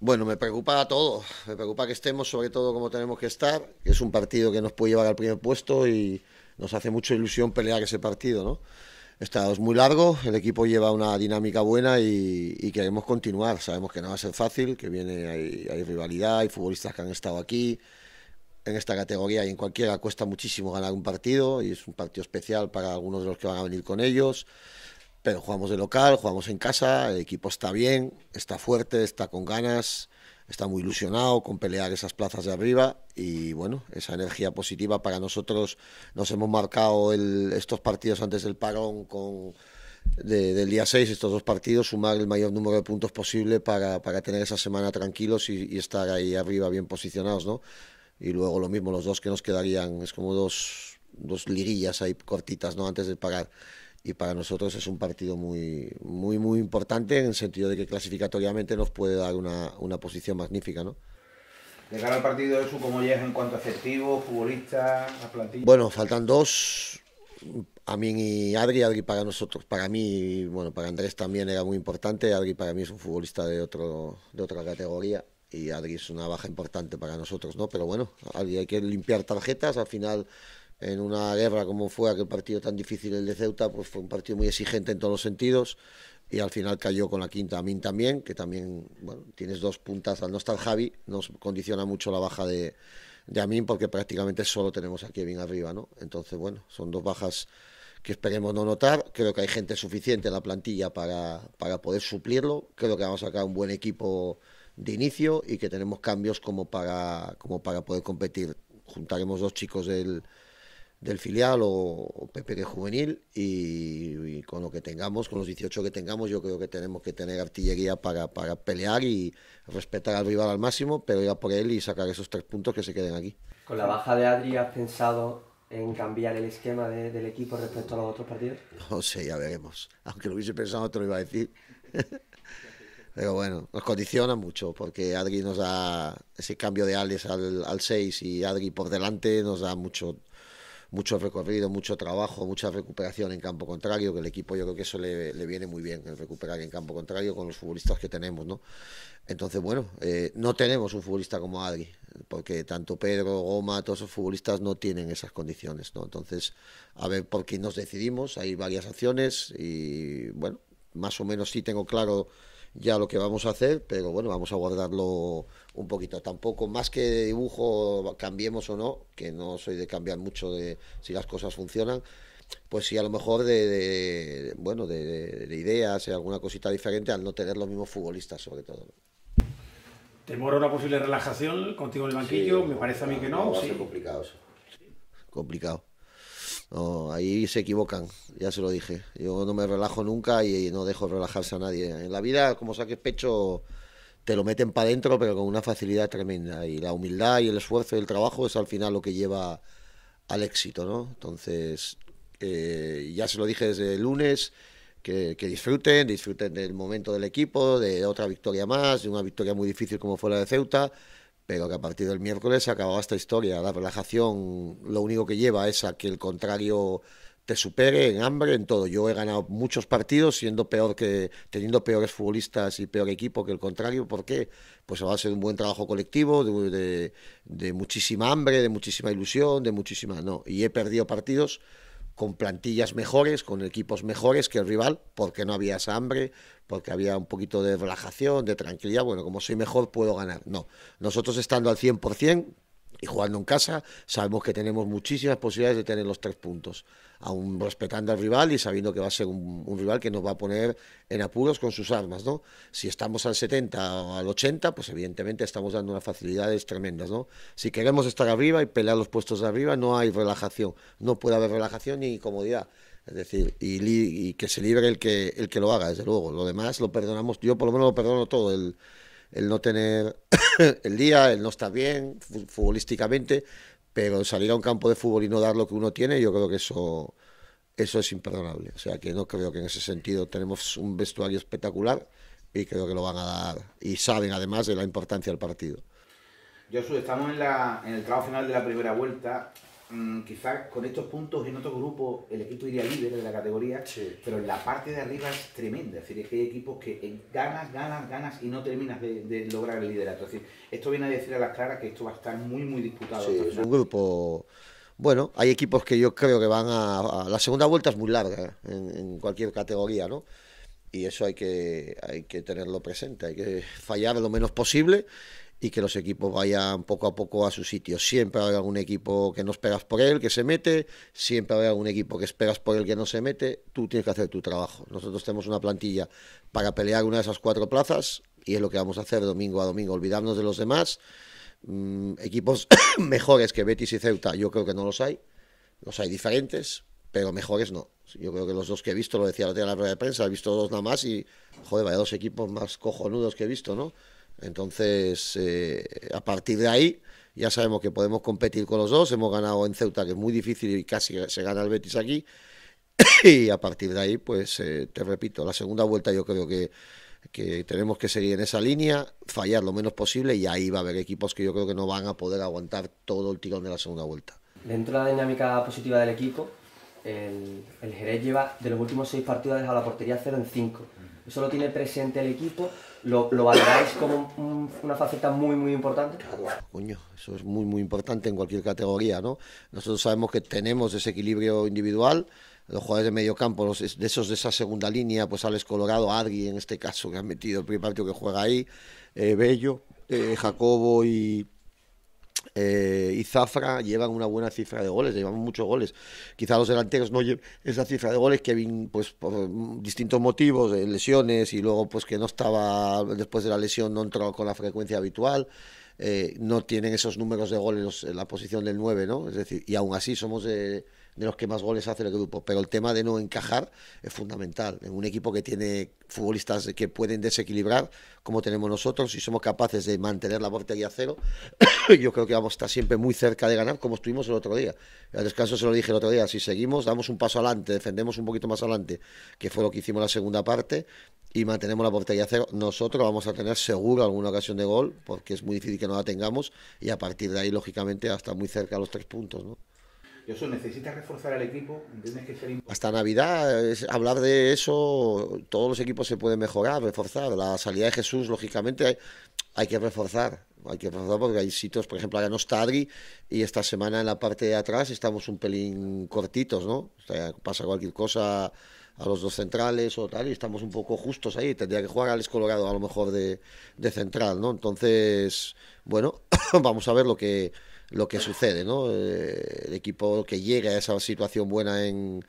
Bueno, me preocupa todo. Me preocupa que estemos, sobre todo, como tenemos que estar. Que es un partido que nos puede llevar al primer puesto y nos hace mucha ilusión pelear ese partido, ¿no? Está muy largo, el equipo lleva una dinámica buena y, queremos continuar. Sabemos que no va a ser fácil, que viene hay rivalidad, hay futbolistas que han estado aquí en esta categoría y en cualquiera cuesta muchísimo ganar un partido y es un partido especial para algunos de los que van a venir con ellos. Pero jugamos de local, jugamos en casa, el equipo está bien, está fuerte, está con ganas, está muy ilusionado con pelear esas plazas de arriba y bueno, esa energía positiva para nosotros. Nos hemos marcado estos partidos antes del parón con, del día 6, estos dos partidos, sumar el mayor número de puntos posible para, para tener esa semana tranquilos y, estar ahí arriba bien posicionados, ¿no? Y luego lo mismo, los dos que nos quedarían, es como dos, dos liguillas ahí cortitas, ¿no? Antes de parar y para nosotros es un partido muy, muy, muy importante en el sentido de que clasificatoriamente nos puede dar una, una posición magnífica, ¿no? De cara al partido de su, ¿cómo llega en cuanto a efectivos, futbolistas, la plantilla? Bueno, faltan dos, a mí y Adri, Adri para nosotros, para mí, bueno, para Andrés también era muy importante, Adri para mí es un futbolista de, otro, de otra categoría y Adri es una baja importante para nosotros, ¿no? Pero bueno, Adri hay que limpiar tarjetas, al final en una guerra como fue aquel partido tan difícil el de Ceuta, pues fue un partido muy exigente en todos los sentidos y al final cayó con la quinta Amin también, que también, bueno, tienes dos puntas, al no estar Javi, nos condiciona mucho la baja de, de Amin porque prácticamente solo tenemos a Kevin arriba, ¿no? Entonces, bueno, son dos bajas que esperemos no notar. Creo que hay gente suficiente en la plantilla para, para poder suplirlo. Creo que vamos a sacar un buen equipo de inicio y que tenemos cambios como para, como para poder competir. Juntaremos dos chicos del del filial o, PPG juvenil y, con lo que tengamos, con los 18 que tengamos, yo creo que tenemos que tener artillería para, para pelear y respetar al rival al máximo, pero ir a por él y sacar esos tres puntos que se queden aquí. Con la baja de Adri, ¿has pensado en cambiar el esquema del equipo respecto a los otros partidos? No sé, ya veremos. Aunque lo hubiese pensado, te lo iba a decir. Pero bueno, nos condiciona mucho porque Adri nos da ese cambio de Alex al, al 6 y Adri por delante nos da mucho, mucho recorrido, mucho trabajo, mucha recuperación en campo contrario, que el equipo yo creo que eso le, viene muy bien, recuperar en campo contrario con los futbolistas que tenemos, ¿no? Entonces, bueno, eh, no tenemos un futbolista como Adri, porque tanto Pedro, Goma, todos esos futbolistas no tienen esas condiciones, ¿no? Entonces, a ver por qué nos decidimos, hay varias acciones y, bueno, más o menos sí tengo claro ya lo que vamos a hacer, pero bueno, vamos a guardarlo un poquito. Tampoco, más que dibujo, cambiemos o no, que no soy de cambiar mucho de si las cosas funcionan, pues sí, a lo mejor de, bueno, de, ideas, eh, alguna cosita diferente al no tener los mismos futbolistas, sobre todo. ¿Temor a una posible relajación contigo en el banquillo? me parece a mí que no. no complicado eso. Complicado ahí se equivocan, ya se lo dije. Yo no me relajo nunca y no dejo relajarse a nadie. En la vida, como saques pecho, te lo meten para adentro, pero con una facilidad tremenda. Y la humildad y el esfuerzo y el trabajo es al final lo que lleva al éxito, ¿no? Entonces, eh, ya se lo dije desde el lunes, que, que, disfruten, disfruten del momento del equipo, de otra victoria más, de una victoria muy difícil como fue la de Ceuta, pero que a partir del miércoles se acababa esta historia. La relajación lo único que lleva es a que el contrario te supere en hambre, en todo. Yo he ganado muchos partidos siendo peor que teniendo peores futbolistas y peor equipo que el contrario. ¿Por qué? Pues va a ser un buen trabajo colectivo, de, de muchísima hambre, de muchísima ilusión, de muchísima... No, y he perdido partidos con plantillas mejores, con equipos mejores que el rival, porque no había esa hambre, porque había un poquito de relajación, de tranquilidad, bueno, como soy mejor puedo ganar. No, nosotros estando al 100%, y jugando en casa sabemos que tenemos muchísimas posibilidades de tener los tres puntos, aún respetando al rival y sabiendo que va a ser un, rival que nos va a poner en apuros con sus armas, ¿no? Si estamos al 70 o al 80, pues evidentemente estamos dando unas facilidades tremendas, ¿no? Si queremos estar arriba y pelear los puestos de arriba, no hay relajación, no puede haber relajación ni comodidad. Es decir, y, que se libre el que, el que lo haga, desde luego. Lo demás lo perdonamos, yo por lo menos lo perdono todo. El, el no tener el día, el no estar bien futbolísticamente, pero salir a un campo de fútbol y no dar lo que uno tiene, yo creo que eso, eso es imperdonable. O sea, que no creo que en ese sentido tenemos un vestuario espectacular y creo que lo van a dar y saben además de la importancia del partido. Josu, estamos en, la, en el trabajo final de la primera vuelta. Mm, quizás con estos puntos en otro grupo el equipo iría líder de la categoría, pero en la parte de arriba es tremenda. Es decir, que hay equipos que eh, ganas, ganas, ganas y no terminas de, lograr el liderato. Es esto viene a decir a las claras que esto va a estar muy, muy disputado. Sí, es un grupo. Bueno, hay equipos que yo creo que van a. la segunda vuelta es muy larga ¿eh? en, en, cualquier categoría, ¿no? Y eso hay que, hay que tenerlo presente, hay que fallar lo menos posible y que los equipos vayan poco a poco a su sitio. Siempre habrá algún equipo que no esperas por él, que se mete, siempre habrá algún equipo que esperas por él, que no se mete, tú tienes que hacer tu trabajo. Nosotros tenemos una plantilla para pelear una de esas cuatro plazas y es lo que vamos a hacer domingo a domingo, olvidarnos de los demás. Mm, equipos mejores que Betis y Ceuta, yo creo que no los hay, los hay diferentes, pero mejores no. Yo creo que los dos que he visto, lo decía la la rueda de prensa, he visto dos nada más y, joder, vaya dos equipos más cojonudos que he visto, ¿no? Entonces, eh, a partir de ahí, ya sabemos que podemos competir con los dos. Hemos ganado en Ceuta, que es muy difícil y casi se gana el Betis aquí. y a partir de ahí, pues eh, te repito, la segunda vuelta yo creo que, tenemos que seguir en esa línea, fallar lo menos posible y ahí va a haber equipos que yo creo que no van a poder aguantar todo el tirón de la segunda vuelta. Dentro de la dinámica positiva del equipo, el, el Jerez lleva de los últimos seis partidos a la portería 0 en 5. Eso lo tiene presente el equipo lo, lo valoráis como una faceta muy, muy importante. coño, eso es muy, muy importante en cualquier categoría, ¿no? Nosotros sabemos que tenemos ese equilibrio individual, los jugadores de medio campo, los, de esos de esa segunda línea, pues Alex Colorado, Adri en este caso, que ha metido el primer partido que juega ahí, eh, Bello, eh, Jacobo y eh, y Zafra llevan una buena cifra de goles, llevan muchos goles. Quizá los delanteros no lleven esa cifra de goles, que pues por distintos motivos, eh, lesiones y luego pues que no estaba, después de la lesión no entró con la frecuencia habitual. Eh, no tienen esos números de goles en la posición del 9, ¿no? Es decir, y aún así somos de de los que más goles hace el grupo. Pero el tema de no encajar es fundamental. En un equipo que tiene futbolistas que pueden desequilibrar, como tenemos nosotros, si somos capaces de mantener la portería a cero, yo creo que vamos a estar siempre muy cerca de ganar, como estuvimos el otro día. el descanso se lo dije el otro día, si seguimos, damos un paso adelante, defendemos un poquito más adelante, que fue lo que hicimos en la segunda parte, y mantenemos la portería a cero, nosotros vamos a tener seguro alguna ocasión de gol, porque es muy difícil que no la tengamos, y a partir de ahí, lógicamente, hasta muy cerca de los tres puntos, ¿no? Eso necesita reforzar al equipo, Hasta Navidad, hablar de eso, todos los equipos se pueden mejorar, reforzar. La salida de Jesús, lógicamente, hay, que reforzar. Hay que reforzar porque hay sitios, por ejemplo, ahora no está Adri y esta semana en la parte de atrás estamos un pelín cortitos, ¿no? O sea, pasa cualquier cosa a los dos centrales o tal, y estamos un poco justos ahí. Tendría que jugar al Colorado a lo mejor de, de central, ¿no? Entonces, bueno, vamos a ver lo que, lo que sucede, ¿no? Eh, el equipo que llegue a esa situación buena en,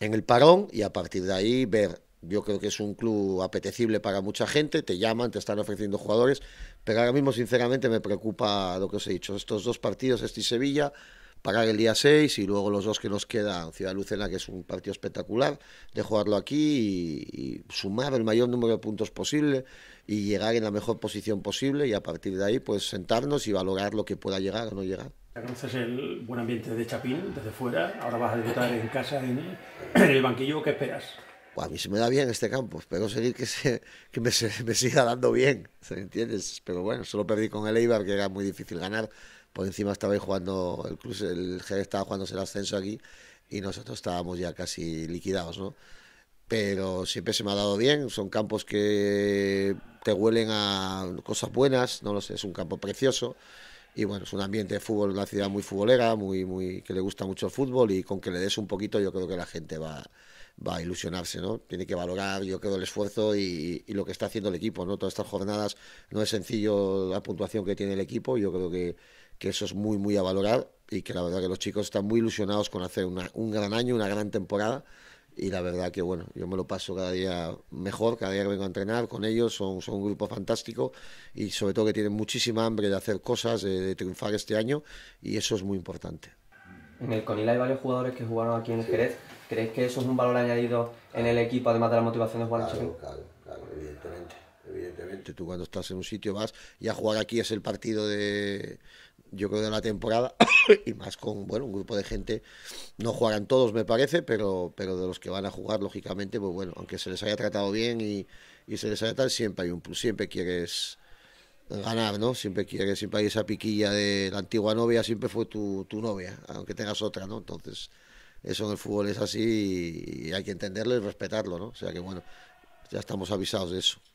en el parón y a partir de ahí ver. Yo creo que es un club apetecible para mucha gente, te llaman, te están ofreciendo jugadores, pero ahora mismo sinceramente me preocupa lo que os he dicho, estos dos partidos, este y Sevilla, pagar el día 6 y luego los dos que nos quedan, Ciudad Lucena, que es un partido espectacular, de jugarlo aquí y, sumar el mayor número de puntos posible y llegar en la mejor posición posible y a partir de ahí pues sentarnos y valorar lo que pueda llegar o no llegar. Ya conoces el buen ambiente de Chapín desde fuera, ahora vas a disfrutar en casa, en, el banquillo, ¿qué esperas? Pues a mí se me da bien este campo, espero seguir que, que me, siga dando bien, ¿se entiendes? Pero bueno, solo perdí con el Eibar, que era muy difícil ganar, por encima estaba jugando, el, club, el Jerez estaba jugándose el ascenso aquí y nosotros estábamos ya casi liquidados, ¿no? Pero siempre se me ha dado bien, son campos que te huelen a cosas buenas, no lo sé, es un campo precioso y bueno, es un ambiente de fútbol, una ciudad muy futbolera, muy, muy, que le gusta mucho el fútbol y con que le des un poquito yo creo que la gente va, va a ilusionarse, ¿no? Tiene que valorar, yo creo, el esfuerzo y, y, lo que está haciendo el equipo, ¿no? Todas estas jornadas no es sencillo la puntuación que tiene el equipo, yo creo que que eso es muy, muy a valorar y que la verdad que los chicos están muy ilusionados con hacer un gran año, una gran temporada y la verdad que bueno, yo me lo paso cada día mejor, cada día que vengo a entrenar con ellos, son, un grupo fantástico y sobre todo que tienen muchísima hambre de hacer cosas, de, triunfar este año y eso es muy importante. En el Conil hay varios jugadores que jugaron aquí en el Jerez, ¿crees que eso es un valor añadido en el equipo además de la motivación de jugar claro, claro, claro, evidentemente. Evidentemente, tú cuando estás en un sitio vas y a jugar aquí es el partido de, yo creo, de la temporada, y más con, bueno, un grupo de gente, no jugarán todos, me parece, pero, pero de los que van a jugar, lógicamente, pues bueno, aunque se les haya tratado bien y, se les haya tal, siempre hay un plus, siempre quieres ganar, ¿no? Siempre quieres, siempre hay esa piquilla de la antigua novia, siempre fue tu, tu novia, aunque tengas otra, ¿no? Entonces, eso en el fútbol es así y, y hay que entenderlo y respetarlo, ¿no? O sea que bueno, ya estamos avisados de eso.